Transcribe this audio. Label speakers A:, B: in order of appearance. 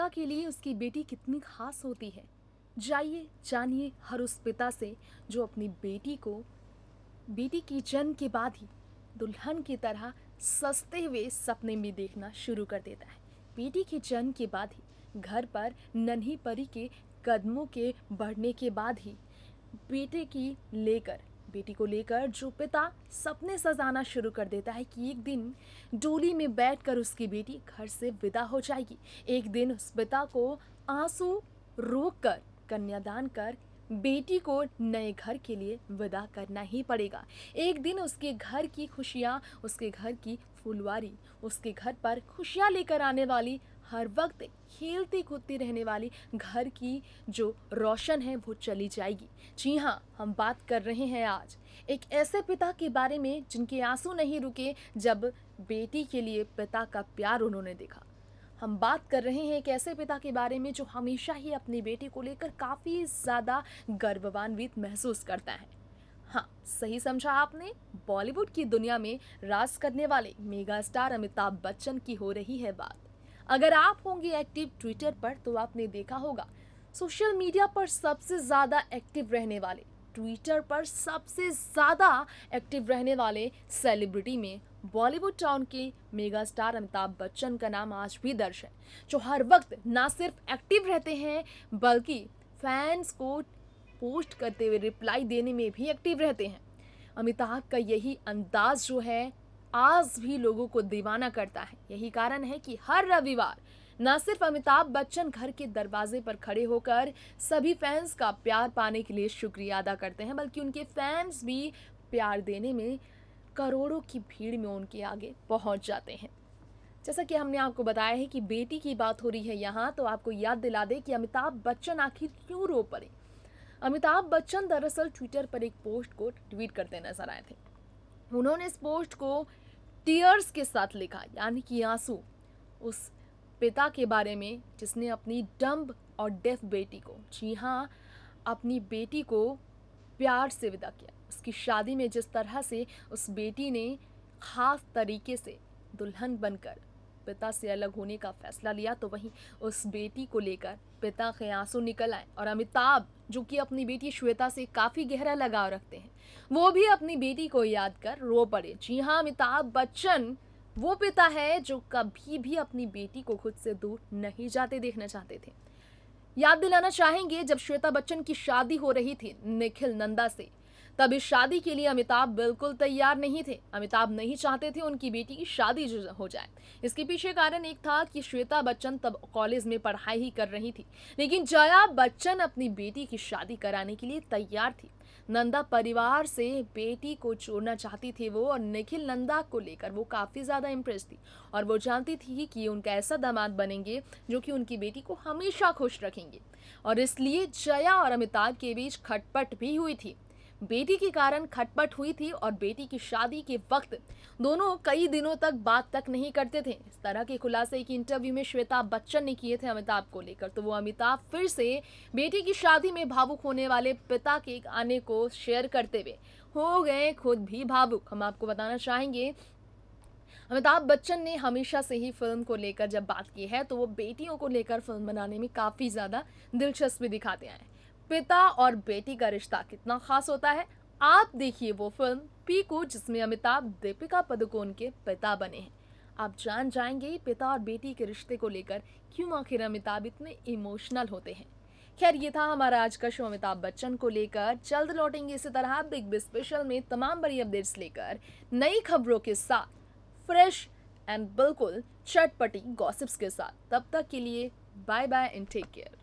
A: पिता के लिए उसकी बेटी कितनी खास होती है जाइए जानिए हर उस पिता से जो अपनी बेटी को बेटी की जन्म के बाद ही दुल्हन की तरह सस्ते हुए सपने में देखना शुरू कर देता है बेटी के जन्म के बाद ही घर पर नन्ही परी के कदमों के बढ़ने के बाद ही बेटे की लेकर बेटी को लेकर जो पिता सपने सजाना शुरू कर देता है कि एक दिन डोली में बैठकर उसकी बेटी घर से विदा हो जाएगी एक दिन उस पिता को आंसू रोक कर कन्यादान कर बेटी को नए घर के लिए विदा करना ही पड़ेगा एक दिन उसके घर की खुशियाँ उसके घर की फुलवारी उसके घर पर खुशियाँ लेकर आने वाली हर वक्त खेलती कूदती रहने वाली घर की जो रोशन है वो चली जाएगी जी हाँ हम बात कर रहे हैं आज एक ऐसे पिता के बारे में जिनके आंसू नहीं रुके जब बेटी के लिए पिता का प्यार उन्होंने देखा हम बात कर रहे हैं एक ऐसे पिता के बारे में जो हमेशा ही अपनी बेटी को लेकर काफ़ी ज़्यादा गर्ववान्वित महसूस करता है हाँ सही समझा आपने बॉलीवुड की दुनिया में राज करने वाले मेगा स्टार अमिताभ बच्चन की हो रही है बात अगर आप होंगे एक्टिव ट्विटर पर तो आपने देखा होगा सोशल मीडिया पर सबसे ज़्यादा एक्टिव रहने वाले ट्विटर पर सबसे ज़्यादा एक्टिव रहने वाले सेलिब्रिटी में बॉलीवुड टाउन के मेगा स्टार अमिताभ बच्चन का नाम आज भी दर्ज है जो हर वक्त ना सिर्फ एक्टिव रहते हैं बल्कि फैंस को पोस्ट करते हुए रिप्लाई देने में भी एक्टिव रहते हैं अमिताभ का यही अंदाज जो है आज भी लोगों को दीवाना करता है यही कारण है कि हर रविवार न सिर्फ अमिताभ बच्चन घर के दरवाजे पर खड़े होकर सभी फैंस का प्यार पाने के लिए शुक्रिया अदा करते हैं बल्कि उनके फैंस भी प्यार देने में करोड़ों की भीड़ में उनके आगे पहुंच जाते हैं जैसा कि हमने आपको बताया है कि बेटी की बात हो रही है यहाँ तो आपको याद दिला दे कि अमिताभ बच्चन आखिर क्यों रो पड़े अमिताभ बच्चन दरअसल ट्विटर पर एक पोस्ट को ट्वीट करते नजर आए थे उन्होंने इस पोस्ट को टीयर्स के साथ लिखा यानी कि आंसू उस पिता के बारे में जिसने अपनी डम्ब और डेफ बेटी को जी हाँ अपनी बेटी को प्यार से विदा किया उसकी शादी में जिस तरह से उस बेटी ने ख़ास तरीके से दुल्हन बनकर पिता से अलग होने का फैसला लिया तो वहीं उस बेटी को लेकर पिता के आंसू निकल आए और अमिताभ जो कि अपनी बेटी श्वेता से काफ़ी गहरा लगाव रखते हैं वो भी अपनी बेटी को याद कर रो पड़े जी हाँ अमिताभ बच्चन वो पिता है जो कभी भी अपनी बेटी को खुद से दूर नहीं जाते देखना चाहते थे याद दिलाना चाहेंगे जब श्वेता बच्चन की शादी हो रही थी निखिल नंदा से तब इस शादी के लिए अमिताभ बिल्कुल तैयार नहीं थे अमिताभ नहीं चाहते थे उनकी बेटी की शादी हो जाए इसके पीछे कारण एक था कि श्वेता बच्चन तब कॉलेज में पढ़ाई ही कर रही थी लेकिन जया बच्चन अपनी बेटी की शादी कराने के लिए तैयार थी नंदा परिवार से बेटी को छोड़ना चाहती थी वो और निखिल नंदा को लेकर वो काफ़ी ज़्यादा इम्प्रेस थी और वो जानती थी कि उनका ऐसा दामाद बनेंगे जो कि उनकी बेटी को हमेशा खुश रखेंगे और इसलिए जया और अमिताभ के बीच खटपट भी हुई थी बेटी के कारण खटपट हुई थी और बेटी की शादी के वक्त दोनों कई दिनों तक बात तक नहीं करते थे इस तरह के खुलासे की इंटरव्यू में श्वेता बच्चन ने किए थे अमिताभ को लेकर तो वो अमिताभ फिर से बेटी की शादी में भावुक होने वाले पिता के आने को शेयर करते हुए हो गए खुद भी भावुक हम आपको बताना चाहेंगे अमिताभ बच्चन ने हमेशा से ही फिल्म को लेकर जब बात की है तो वो बेटियों को लेकर फिल्म बनाने में काफ़ी ज़्यादा दिलचस्पी दिखाते हैं पिता और बेटी का रिश्ता कितना खास होता है आप देखिए वो फिल्म पीकू जिसमें अमिताभ दीपिका पदुकोण के पिता बने हैं आप जान जाएंगे पिता और बेटी के रिश्ते को लेकर क्यों आखिर अमिताभ इतने इमोशनल होते हैं खैर ये था हमारा आज का शो अमिताभ बच्चन को लेकर जल्द लौटेंगे इसी तरह बिग बी स्पेशल में तमाम बड़ी अपडेट्स लेकर नई खबरों के साथ फ्रेश एंड बिल्कुल चटपटी गॉसिप्स के साथ तब तक के लिए bye bye and take care